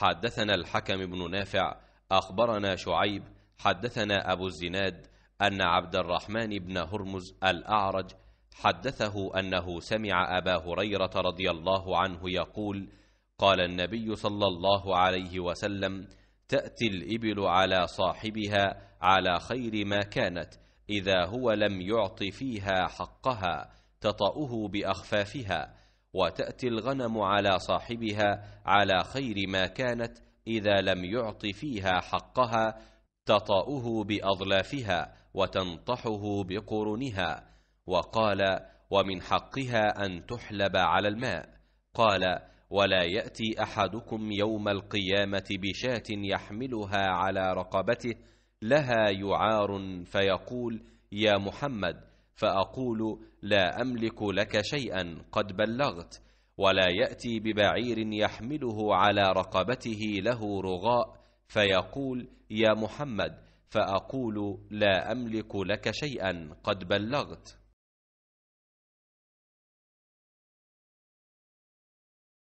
حدثنا الحكم بن نافع أخبرنا شعيب حدثنا أبو الزناد أن عبد الرحمن بن هرمز الأعرج حدثه أنه سمع أبا هريرة رضي الله عنه يقول قال النبي صلى الله عليه وسلم تأتي الإبل على صاحبها على خير ما كانت إذا هو لم يعط فيها حقها تطأه بأخفافها وتأتي الغنم على صاحبها على خير ما كانت إذا لم يعط فيها حقها تطأه بأظلافها وتنطحه بقرنها وقال ومن حقها أن تحلب على الماء قال ولا يأتي أحدكم يوم القيامة بشاة يحملها على رقبته لها يعار فيقول يا محمد فأقول لا أملك لك شيئا قد بلغت ولا يأتي ببعير يحمله على رقبته له رغاء فيقول يا محمد فأقول لا أملك لك شيئا قد بلغت